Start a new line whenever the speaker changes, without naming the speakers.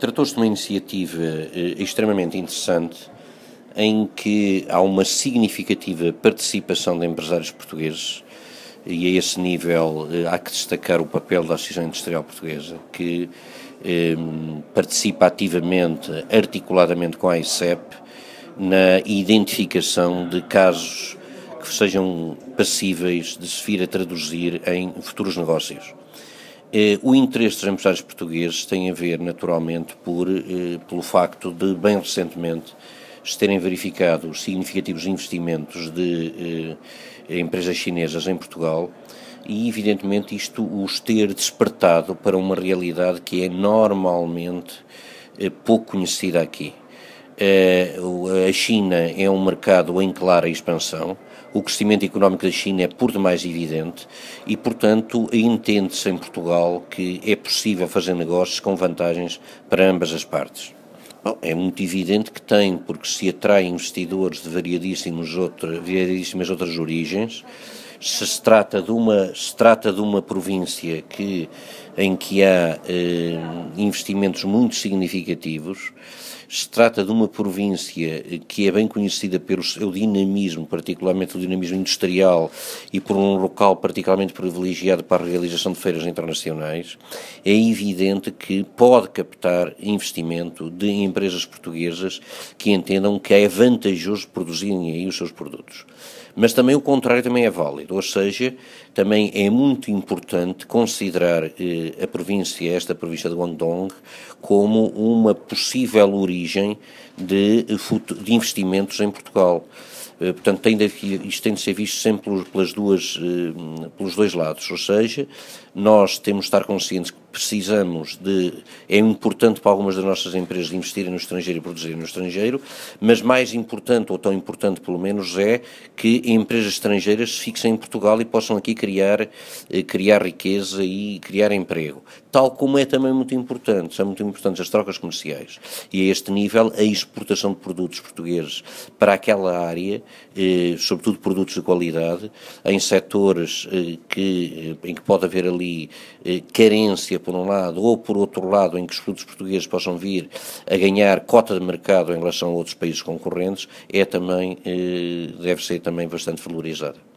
Tratou-se de uma iniciativa eh, extremamente interessante em que há uma significativa participação de empresários portugueses e a esse nível eh, há que destacar o papel da Associação Industrial Portuguesa, que eh, participa ativamente, articuladamente com a ICEP, na identificação de casos que sejam passíveis de se vir a traduzir em futuros negócios. Eh, o interesse dos empresários portugueses tem a ver, naturalmente, por, eh, pelo facto de, bem recentemente, se terem verificado significativos investimentos de eh, empresas chinesas em Portugal e, evidentemente, isto os ter despertado para uma realidade que é normalmente pouco conhecida aqui. Eh, a China é um mercado em clara expansão, o crescimento económico da China é por demais evidente e, portanto, entende-se em Portugal que é possível fazer negócios com vantagens para ambas as partes. Bom, é muito evidente que tem, porque se atrai investidores de variadíssimos outro, variadíssimas outras origens, se, se trata de uma, se trata de uma província que em que há eh, investimentos muito significativos. Se trata de uma província eh, que é bem conhecida pelo seu dinamismo, particularmente o dinamismo industrial, e por um local particularmente privilegiado para a realização de feiras internacionais. É evidente que pode captar investimento de empresas portuguesas que entendam que é vantajoso produzirem aí os seus produtos. Mas também o contrário também é válido, ou seja, também é muito importante considerar eh, a província, esta província de Guangdong, como uma possível origem de, de investimentos em Portugal. Eh, portanto, tem de, isto tem de ser visto sempre pelas duas, eh, pelos dois lados, ou seja, nós temos de estar conscientes que precisamos de. É importante para algumas das nossas empresas investirem no estrangeiro e produzirem no estrangeiro, mas mais importante, ou tão importante pelo menos, é que empresas estrangeiras se fixem em Portugal e possam aqui criar, eh, criar riqueza e criar emprego. Tal como é também muito importante, são muito importantes as trocas comerciais. E a este nível, a exportação de produtos portugueses para aquela área, eh, sobretudo produtos de qualidade, em setores eh, que, eh, em que pode haver ali eh, carência por um lado, ou por outro lado, em que os produtos portugueses possam vir a ganhar cota de mercado em relação a outros países concorrentes, é também, eh, deve ser também bastante valorizada.